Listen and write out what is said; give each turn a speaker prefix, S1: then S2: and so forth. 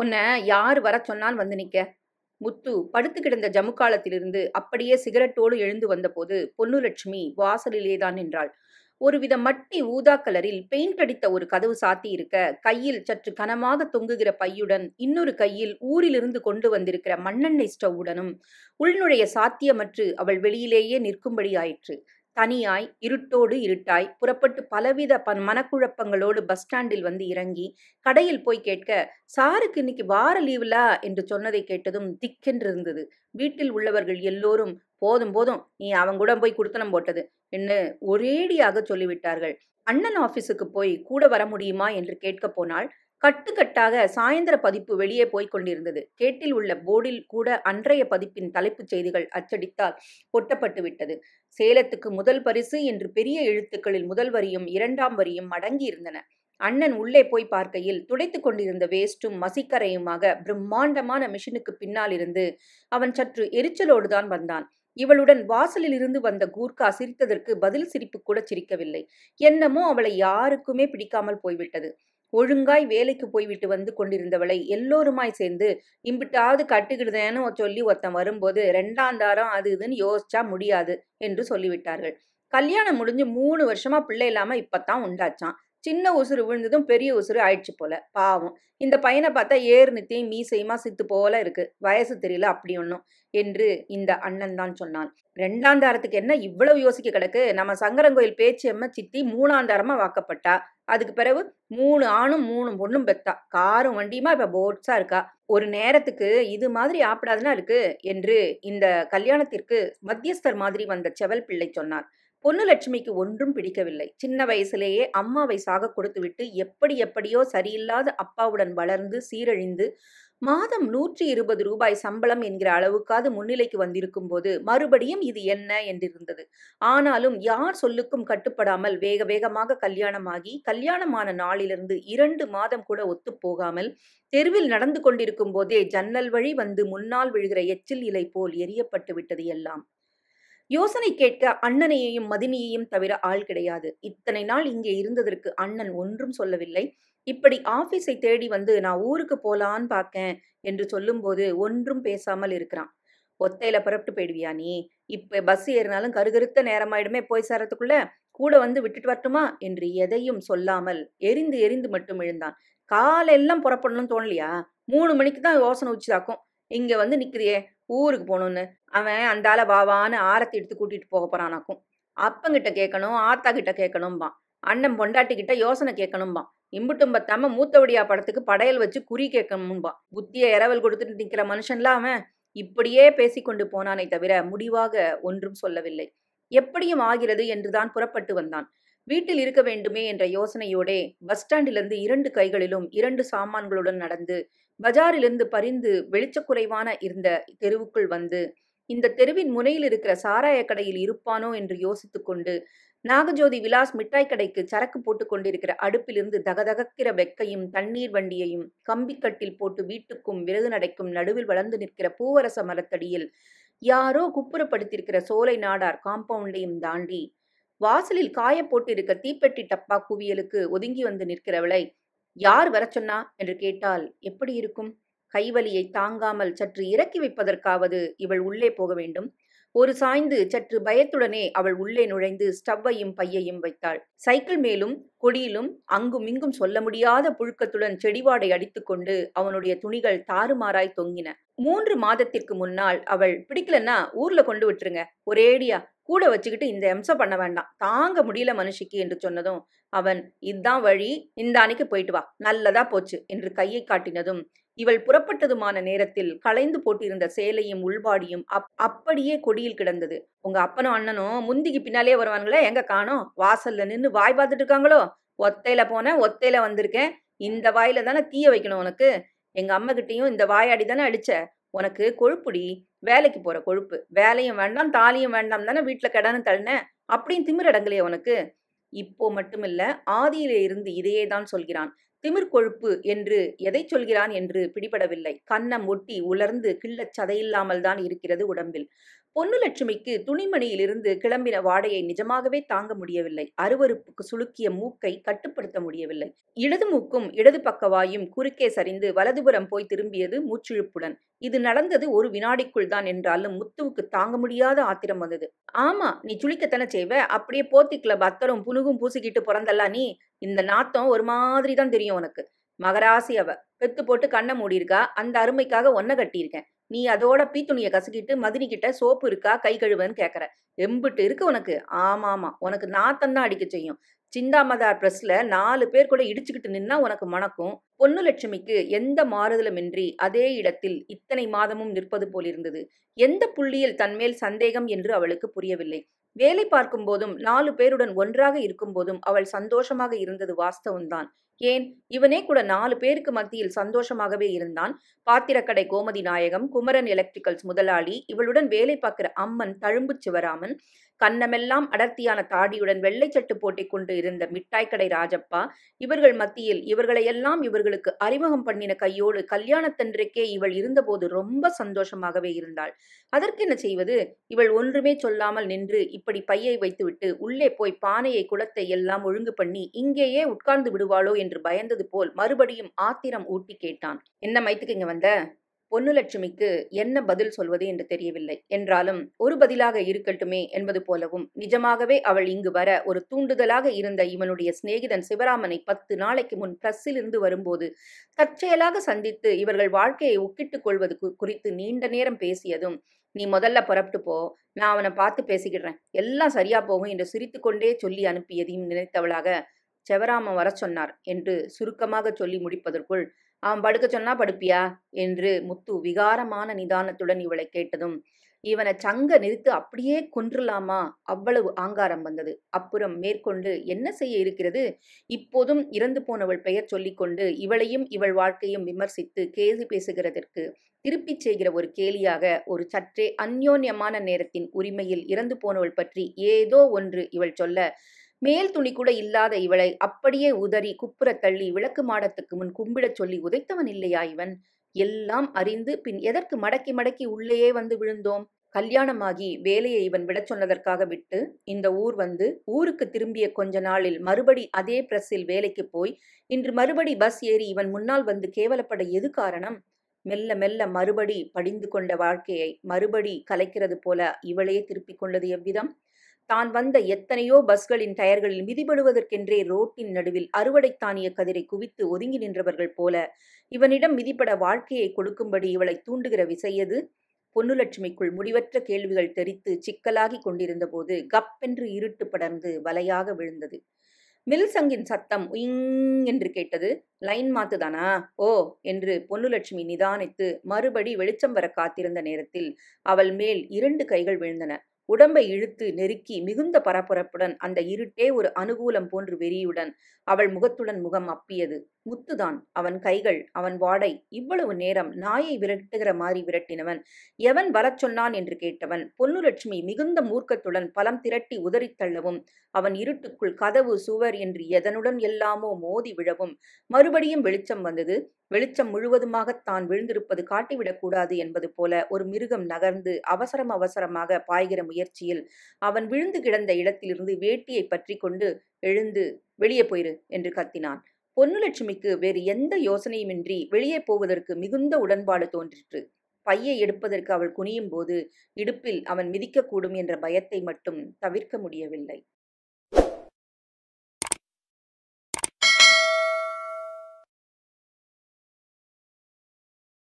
S1: உன்னை யார் வர சொன்னால் வந்து நிற்க முத்து படுத்து கிடந்த ஜமுக்காலத்திலிருந்து அப்படியே சிகரெட்டோடு எழுந்து வந்தபோது பொன்னுலட்சுமி வாசலிலேதான் தான் நின்றாள் ஒருவித மட்டி ஊதா கலரில் பெயிண்ட் அடித்த ஒரு கதவு சாத்தி இருக்க கையில் சற்று கனமாக தொங்குகிற பையுடன் இன்னொரு கையில் ஊரிலிருந்து கொண்டு வந்திருக்கிற மண்ணெண்ணெய் ஸ்டவ்வுடனும் உள்நுழைய சாத்தியமற்று அவள் வெளியிலேயே நிற்கும்படி ஆயிற்று தனியாய் இருட்டோடு இருட்டாய் புறப்பட்டு பலவித பன் மனக்குழப்பங்களோடு பஸ் ஸ்டாண்டில் வந்து இறங்கி கடையில் போய் கேட்க சாருக்கு இன்னைக்கு வார லீவ்லா என்று சொன்னதை கேட்டதும் திக்கென்று இருந்தது வீட்டில் உள்ளவர்கள் எல்லோரும் போதும் போதும் நீ அவங்க கூட போய் குடுத்தனம் போட்டது என்று ஒரேடியாக சொல்லிவிட்டார்கள் அண்ணன் ஆஃபீஸுக்கு போய் கூட வர முடியுமா என்று கேட்க போனால் கட்டுக்கட்டாக சாயந்தர பதிப்பு வெளியே போய்க் கொண்டிருந்தது கேட்டில் உள்ள போர்டில் கூட அன்றைய பதிப்பின் தலைப்புச் செய்திகள் அச்சடித்தால் பொட்டப்பட்டு விட்டது சேலத்துக்கு முதல் பரிசு என்று பெரிய எழுத்துக்களில் முதல் வரியும் இரண்டாம் வரியும் அடங்கியிருந்தன அண்ணன் உள்ளே போய் பார்க்கையில் துடைத்து கொண்டிருந்த வேஸ்ட்டும் மசிக்கரையுமாக பிரம்மாண்டமான மிஷினுக்கு பின்னால் இருந்து அவன் சற்று எரிச்சலோடுதான் வந்தான் இவளுடன் வாசலில் இருந்து வந்த கூர்கா சிரித்ததற்கு பதில் சிரிப்பு கூட சிரிக்கவில்லை என்னமோ அவளை யாருக்குமே பிடிக்காமல் போய்விட்டது ஒழுங்காய் வேலைக்கு போய்விட்டு வந்து கொண்டிருந்தவளை எல்லோருமாய் சேர்ந்து இம்பிட்டாவது கட்டுக்கிடுதேன்னு சொல்லி ஒருத்தன் வரும்போது ரெண்டாந்தாரம் அது இதுன்னு யோசிச்சா முடியாது என்று சொல்லிவிட்டார்கள் கல்யாணம் முடிஞ்சு மூணு வருஷமா பிள்ளை இல்லாம இப்பத்தான் உண்டாச்சான் சின்ன உசுறு விழுந்ததும் பெரிய உசுறு ஆயிடுச்சு போல பாவம் இந்த பையனை பார்த்தா ஏர் நித்தியும் மீசையுமா சித்து போல இருக்கு வயசு தெரியல அப்படி ஒன்றும் என்று இந்த அண்ணன் தான் சொன்னான் ரெண்டாம் தாரத்துக்கு என்ன இவ்வளவு யோசிக்க கிடக்கு நம்ம சங்கரங்கோயில் பேச்சியம்ம சித்தி தாரமா வாக்கப்பட்டா அதுக்கு பிறகு மூணு ஆணும் மூணு பொண்ணும் பெத்தா காரும் வண்டியுமா இப்ப போட்ஸா இருக்கா ஒரு நேரத்துக்கு இது மாதிரி ஆப்பிடாதுன்னா இருக்கு என்று இந்த கல்யாணத்திற்கு மத்தியஸ்தர் மாதிரி வந்த செவல் பிள்ளை சொன்னார் பொன்னுலட்சுமிக்கு ஒன்றும் பிடிக்கவில்லை சின்ன வயசுலேயே அம்மாவை சாக கொடுத்துவிட்டு எப்படி எப்படியோ சரியில்லாத அப்பாவுடன் வளர்ந்து சீரழிந்து மாதம் நூற்றி இருபது ரூபாய் சம்பளம் என்கிற அளவுக்காவது முன்னிலைக்கு வந்திருக்கும் போது மறுபடியும் இது என்ன என்றிருந்தது ஆனாலும் யார் சொல்லுக்கும் கட்டுப்படாமல் வேக வேகமாக கல்யாணமாகி கல்யாணமான நாளிலிருந்து இரண்டு மாதம் கூட ஒத்துப்போகாமல் தெருவில் நடந்து கொண்டிருக்கும் போதே ஜன்னல் வழி வந்து முன்னால் விழுகிற எச்சில் இலை போல் எரியப்பட்டு விட்டது எல்லாம் யோசனை கேட்க அண்ணனையையும் மதினியையும் தவிர ஆள் கிடையாது இத்தனை நாள் இங்கே இருந்ததற்கு அண்ணன் ஒன்றும் சொல்லவில்லை இப்படி ஆபீஸை தேடி வந்து நான் ஊருக்கு போலான்னு பார்க்கேன் என்று சொல்லும்போது ஒன்றும் பேசாமல் இருக்கிறான் ஒத்தையில புறப்பட்டு போயிடுவியா நீ இப்ப பஸ் ஏறினாலும் கருகருத்த நேரமாயிடுமே போய் சேரத்துக்குள்ள கூட வந்து விட்டுட்டு வரட்டுமா என்று எதையும் சொல்லாமல் எரிந்து எரிந்து மட்டும் எழுந்தான் காலையெல்லாம் புறப்படணும்னு தோணலையா மூணு மணிக்கு தான் யோசனை உச்சிதாக்கும் இங்க வந்து நிக்கிறியே ஊருக்கு போகணுன்னு அவன் அந்தால வாவான்னு ஆரத்தி எடுத்து கூட்டிகிட்டு போக போகிறானாக்கும் அப்பங்கிட்ட கேட்கணும் ஆத்தா கிட்ட கேட்கணும்பான் அண்ணன் கிட்ட யோசனை கேட்கணும்பான் இம்புட்டும் பத்தாம மூத்தவடியா படத்துக்கு படையல் வச்சு குறி கேட்கணும்பான் புத்திய இரவல் கொடுத்துட்டு நிற்கிற மனுஷன்ல அவன் இப்படியே பேசிக்கொண்டு போனானே தவிர முடிவாக ஒன்றும் சொல்லவில்லை எப்படியும் ஆகிறது என்றுதான் புறப்பட்டு வந்தான் வீட்டில் இருக்க வேண்டுமே என்ற யோசனையோடே பஸ் ஸ்டாண்டிலிருந்து இரண்டு கைகளிலும் இரண்டு சாமான்களுடன் நடந்து பஜாரிலிருந்து பறிந்து வெளிச்சக்குறைவான இருந்த தெருவுக்குள் வந்து இந்த தெருவின் முனையில் இருக்கிற சாராய கடையில் இருப்பானோ என்று யோசித்துக்கொண்டு நாகஜோதி விலாஸ் மிட்டாய் கடைக்கு சரக்கு போட்டு கொண்டிருக்கிற அடுப்பிலிருந்து தகதகக்கிற வெக்கையும் தண்ணீர் வண்டியையும் கம்பிக்கட்டில் போட்டு வீட்டுக்கும் விருது நடைக்கும் நடுவில் வளர்ந்து நிற்கிற பூவரச மரத்தடியில் யாரோ குப்புறப்படுத்தியிருக்கிற சோலை நாடார் காம்பவுண்டையும் தாண்டி வாசலில் காய போட்டிருக்க தீப்பெட்டி டப்பா குவியலுக்கு ஒதுங்கி வந்து நிற்கிறவளை யார் வர சொன்னா என்று கேட்டால் எப்படி இருக்கும் கைவலியை தாங்காமல் சற்று இறக்கி வைப்பதற்காவது இவள் உள்ளே போக வேண்டும் ஒரு சாய்ந்து சற்று பயத்துடனே அவள் உள்ளே நுழைந்து ஸ்டவ்வையும் பையையும் வைத்தாள் சைக்கிள் மேலும் கொடியிலும் அங்கும் இங்கும் சொல்ல முடியாத புழுக்கத்துடன் செடிவாடை அடித்துக்கொண்டு அவனுடைய துணிகள் தாறுமாறாய் தொங்கின மூன்று மாதத்திற்கு முன்னால் அவள் பிடிக்கலன்னா ஊர்ல கொண்டு விட்டுருங்க ஒரேடியா கூட வச்சுக்கிட்டு இந்த எம்சம் பண்ண வேண்டாம் தாங்க முடியல மனுஷிக்கு என்று சொன்னதும் அவன் இதான் வழி இந்த அன்னைக்கு போயிட்டு வா நல்லதா போச்சு என்று கையை காட்டினதும் இவள் புறப்பட்டதுமான நேரத்தில் களைந்து போட்டிருந்த சேலையும் உள்பாடியும் அப் அப்படியே கொடியில் கிடந்தது உங்க அப்பனும் அண்ணனும் முந்திக்கு பின்னாலே வருவானுங்களே எங்க காணோம் வாசல்ல நின்று வாய் பார்த்துட்டு இருக்காங்களோ ஒத்தையில போனேன் ஒத்தையில வந்திருக்கேன் இந்த வாயில தானே தீய வைக்கணும் உனக்கு எங்க அம்மா கிட்டேயும் இந்த வாயாடி தானே அடிச்ச உனக்கு கொழுப்புடி வேலைக்கு போற கொழுப்பு வேலையும் வேண்டாம் தாலியும் வேண்டாம் தானே வீட்டுல கடன்னு தள்ளின அப்படின்னு திமிரடங்கலையே உனக்கு இப்போ மட்டுமில்ல ஆதியிலே இருந்து இதையே தான் சொல்கிறான் திமிர்கொழுப்பு என்று எதை சொல்கிறான் என்று பிடிபடவில்லை கன்னம் ஒட்டி உலர்ந்து கிள்ளச் சதையில்லாமல் தான் இருக்கிறது உடம்பில் பொன்னுலட்சுமிக்கு துணிமணியிலிருந்து கிளம்பின வாடையை நிஜமாகவே தாங்க முடியவில்லை அருவறுப்புக்கு சுளுக்கிய மூக்கை கட்டுப்படுத்த முடியவில்லை இடது மூக்கும் இடது பக்கவாயும் குறுக்கே சரிந்து வலதுபுறம் போய் திரும்பியது மூச்சிழுப்புடன் இது நடந்தது ஒரு வினாடிக்குள் தான் என்றாலும் முத்துவுக்கு தாங்க முடியாத ஆத்திரம் வந்தது ஆமா நீ சுளிக்கத்தன செய்வ அப்படியே போத்திக்கல பத்தரும் புனுகும் பூசிக்கிட்டு பிறந்தல்ல நீ இந்த நாத்தம் ஒரு மாதிரி தான் தெரியும் உனக்கு மகராசி அவ பெத்து போட்டு கண்ணை மூடியிருக்கா அந்த அருமைக்காக ஒன்ன கட்டியிருக்கேன் நீ அதோட துணியை கசக்கிட்டு மதினி கிட்ட சோப்பு இருக்கா கை கழுவன்னு கேட்குற எம்பிட்டு இருக்கு உனக்கு ஆமா உனக்கு நாத்தம் தான் அடிக்க செய்யும் சிந்தாமதார் பிரஸ்ல நாலு பேர் கூட இடிச்சுக்கிட்டு நின்னா உனக்கு மணக்கும் பொன்னு லட்சுமிக்கு எந்த மாறுதலுமின்றி அதே இடத்தில் இத்தனை மாதமும் நிற்பது போலிருந்தது எந்த புள்ளியில் தன்மேல் சந்தேகம் என்று அவளுக்கு புரியவில்லை வேலை பார்க்கும் போதும் நாலு பேருடன் ஒன்றாக இருக்கும் போதும் அவள் சந்தோஷமாக இருந்தது வாஸ்தவம்தான் ஏன் இவனே கூட நாலு பேருக்கு மத்தியில் சந்தோஷமாகவே இருந்தான் பாத்திரக்கடை கோமதி நாயகம் குமரன் எலக்ட்ரிக்கல்ஸ் முதலாளி இவளுடன் வேலை பார்க்கிற அம்மன் தழும்பு சிவராமன் கன்னமெல்லாம் அடர்த்தியான தாடியுடன் வெள்ளை சட்டு போட்டிக் கொண்டு இருந்த மிட்டாய்க்கடை ராஜப்பா இவர்கள் மத்தியில் இவர்களையெல்லாம் இவர்களுக்கு அறிமுகம் பண்ணின கையோடு கல்யாணத்தன்றைக்கே இவள் இருந்தபோது ரொம்ப சந்தோஷமாகவே இருந்தாள் என்ன செய்வது இவள் ஒன்றுமே சொல்லாமல் நின்று இப்படி பையை வைத்துவிட்டு உள்ளே போய் பானையை குளத்தை எல்லாம் ஒழுங்கு பண்ணி இங்கேயே உட்கார்ந்து விடுவாளோ என்று பயந்தது போல் மறுபடியும் ஆத்திரம் ஊட்டி கேட்டான் என்ன மைத்துக்கு இங்க வந்த பொன்னுலட்சுமிக்கு என்ன பதில் சொல்வது என்று தெரியவில்லை என்றாலும் ஒரு பதிலாக இருக்கட்டுமே என்பது போலவும் நிஜமாகவே அவள் இங்கு வர ஒரு தூண்டுதலாக இருந்த இவனுடைய சிநேகிதன் சிவராமனை பத்து நாளைக்கு முன் பிரஸ்ஸில் இருந்து வரும்போது தற்செயலாக சந்தித்து இவர்கள் வாழ்க்கையை ஒக்கிட்டுக் கொள்வது குறித்து நீண்ட நேரம் பேசியதும் நீ முதல்ல புறப்பட்டு போ நான் அவனை பார்த்து பேசிக்கிடுறேன் எல்லாம் சரியா போகும் என்று சிரித்துக்கொண்டே சொல்லி அனுப்பியதையும் நினைத்தவளாக செவராமன் வர சொன்னார் என்று சுருக்கமாக சொல்லி முடிப்பதற்குள் ஆம் படுக்க சொன்னா படுப்பியா என்று முத்து விகாரமான நிதானத்துடன் இவளை கேட்டதும் இவனை சங்க நிறுத்து அப்படியே கொன்றலாமா அவ்வளவு ஆங்காரம் வந்தது அப்புறம் மேற்கொண்டு என்ன செய்ய இருக்கிறது இப்போதும் இறந்து போனவள் பெயர் சொல்லிக்கொண்டு இவளையும் இவள் வாழ்க்கையும் விமர்சித்து கேசி பேசுகிறதற்கு திருப்பிச் செய்கிற ஒரு கேலியாக ஒரு சற்றே அந்யோன்யமான நேரத்தின் உரிமையில் இறந்து போனவள் பற்றி ஏதோ ஒன்று இவள் சொல்ல மேல் துணி கூட இல்லாத இவளை அப்படியே உதறி குப்புற தள்ளி விளக்கு மாடத்துக்கு முன் கும்பிடச் சொல்லி உதைத்தவன் இல்லையா இவன் எல்லாம் அறிந்து பின் எதற்கு மடக்கி மடக்கி உள்ளேயே வந்து விழுந்தோம் கல்யாணமாகி வேலையை இவன் விடச் சொன்னதற்காக விட்டு இந்த ஊர் வந்து ஊருக்கு திரும்பிய கொஞ்ச நாளில் மறுபடி அதே பிரஸ்ஸில் வேலைக்கு போய் இன்று மறுபடி பஸ் ஏறி இவன் முன்னால் வந்து கேவலப்பட எது காரணம் மெல்ல மெல்ல மறுபடி படிந்து கொண்ட வாழ்க்கையை மறுபடி கலைக்கிறது போல இவளையே திருப்பிக் கொண்டது எவ்விதம் தான் வந்த எத்தனையோ பஸ்களின் டயர்களில் மிதிபடுவதற்கென்றே ரோட்டின் நடுவில் அறுவடை தானிய கதிரை குவித்து ஒதுங்கி நின்றவர்கள் போல இவனிடம் மிதிப்பட வாழ்க்கையை கொடுக்கும்படி இவளை தூண்டுகிற விசையது பொன்னுலட்சுமிக்குள் முடிவற்ற கேள்விகள் தெரித்து சிக்கலாகி கொண்டிருந்தபோது கப்பென்று இருட்டு படர்ந்து வலையாக விழுந்தது மில்சங்கின் சத்தம் உயிங் என்று கேட்டது லைன் மாத்துதானா ஓ என்று பொன்னுலட்சுமி நிதானித்து மறுபடி வெளிச்சம் வர காத்திருந்த நேரத்தில் அவள் மேல் இரண்டு கைகள் விழுந்தன உடம்பை இழுத்து நெருக்கி மிகுந்த பரபரப்புடன் அந்த இருட்டே ஒரு அனுகூலம் போன்று வெறியுடன் அவள் முகத்துடன் முகம் அப்பியது முத்துதான் அவன் கைகள் அவன் வாடை இவ்வளவு நேரம் நாயை விரட்டுகிற மாதிரி விரட்டினவன் எவன் வரச் சொன்னான் என்று கேட்டவன் பொன்னுலட்சுமி மிகுந்த மூர்க்கத்துடன் பலம் திரட்டி உதறித்தள்ளவும் அவன் இருட்டுக்குள் கதவு சுவர் என்று எதனுடன் எல்லாமோ மோதி விழவும் மறுபடியும் வெளிச்சம் வந்தது வெளிச்சம் முழுவதுமாக தான் விழுந்திருப்பது காட்டிவிடக்கூடாது என்பது போல ஒரு மிருகம் நகர்ந்து அவசரம் அவசரமாக பாய்கிற முயற்சியில் அவன் விழுந்து கிடந்த இடத்திலிருந்து வேட்டியை பற்றி கொண்டு எழுந்து வெளியே போயிரு என்று கத்தினான் பொன்னுலட்சுமிக்கு வேறு எந்த யோசனையுமின்றி வெளியே போவதற்கு மிகுந்த உடன்பாடு தோன்றிற்று பையை எடுப்பதற்கு அவள் குனியும் போது இடுப்பில் அவன் மிதிக்கக்கூடும் என்ற பயத்தை மட்டும் தவிர்க்க முடியவில்லை